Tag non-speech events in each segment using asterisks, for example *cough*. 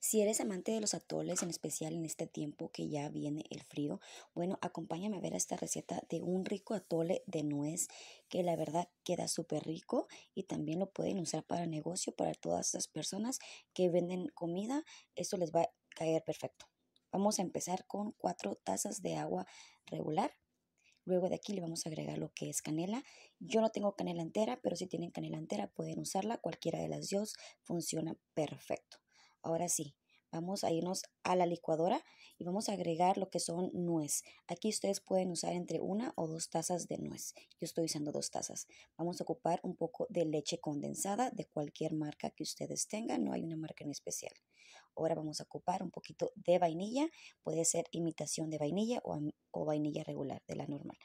Si eres amante de los atoles, en especial en este tiempo que ya viene el frío, bueno, acompáñame a ver esta receta de un rico atole de nuez que la verdad queda súper rico y también lo pueden usar para negocio para todas las personas que venden comida. Esto les va a caer perfecto. Vamos a empezar con cuatro tazas de agua regular. Luego de aquí le vamos a agregar lo que es canela. Yo no tengo canela entera, pero si tienen canela entera pueden usarla. Cualquiera de las dos funciona perfecto. Ahora sí, vamos a irnos a la licuadora y vamos a agregar lo que son nuez. Aquí ustedes pueden usar entre una o dos tazas de nuez. Yo estoy usando dos tazas. Vamos a ocupar un poco de leche condensada de cualquier marca que ustedes tengan. No hay una marca en especial. Ahora vamos a ocupar un poquito de vainilla. Puede ser imitación de vainilla o, o vainilla regular, de la normal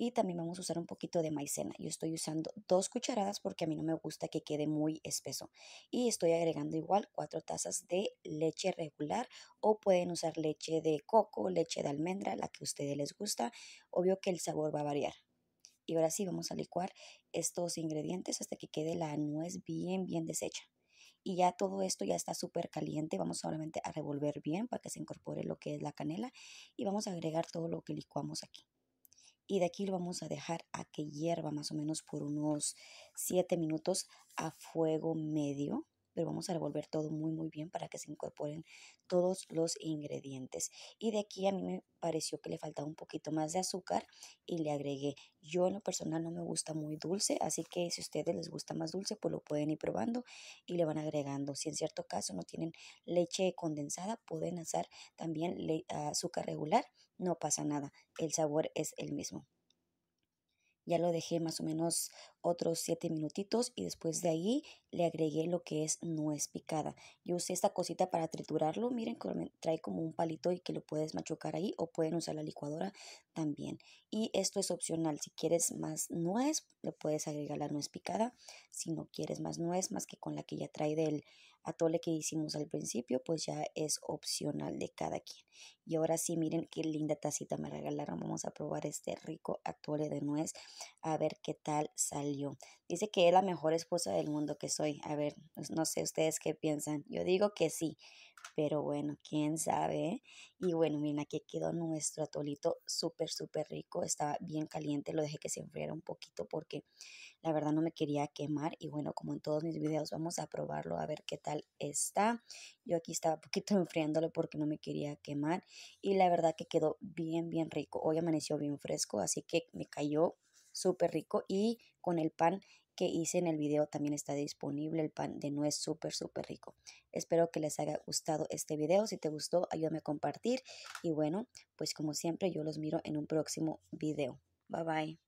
y también vamos a usar un poquito de maicena. Yo estoy usando dos cucharadas porque a mí no me gusta que quede muy espeso. Y estoy agregando igual cuatro tazas de leche regular o pueden usar leche de coco, leche de almendra, la que a ustedes les gusta. Obvio que el sabor va a variar. Y ahora sí vamos a licuar estos ingredientes hasta que quede la nuez bien, bien deshecha y ya todo esto ya está súper caliente. Vamos solamente a revolver bien para que se incorpore lo que es la canela y vamos a agregar todo lo que licuamos aquí y de aquí lo vamos a dejar a que hierva más o menos por unos 7 minutos a fuego medio pero vamos a revolver todo muy muy bien para que se incorporen todos los ingredientes. Y de aquí a mí me pareció que le faltaba un poquito más de azúcar y le agregué. Yo en lo personal no me gusta muy dulce, así que si a ustedes les gusta más dulce, pues lo pueden ir probando y le van agregando. Si en cierto caso no tienen leche condensada, pueden hacer también azúcar regular, no pasa nada, el sabor es el mismo ya lo dejé más o menos otros 7 minutitos y después de ahí le agregué lo que es nuez picada. Yo usé esta cosita para triturarlo, miren, trae como un palito y que lo puedes machucar ahí o pueden usar la licuadora también. Y esto es opcional, si quieres más nuez, le puedes agregar la nuez picada. Si no quieres más nuez, más que con la que ya trae del atole que hicimos al principio, pues ya es opcional de cada quien. Y ahora sí, miren qué linda tacita me regalaron. Vamos a probar este rico atole de nuez a ver qué tal salió. Dice que es la mejor esposa del mundo que soy. A ver, pues, no sé ustedes qué piensan. Yo digo que sí, pero bueno, quién sabe. Y bueno, miren, aquí quedó nuestro atolito súper, súper rico. Estaba bien caliente, lo dejé que se enfriara un poquito porque la verdad no me quería quemar. Y bueno, como en todos mis videos, vamos a probarlo a ver qué tal está. Yo aquí estaba un poquito *laughs* enfriándolo porque no me quería quemar. Y la verdad que quedó bien, bien rico. Hoy amaneció bien fresco, así que me cayó súper rico y con el pan que hice en el video también está disponible el pan de nuez súper súper rico espero que les haya gustado este video si te gustó ayúdame a compartir y bueno pues como siempre yo los miro en un próximo video bye bye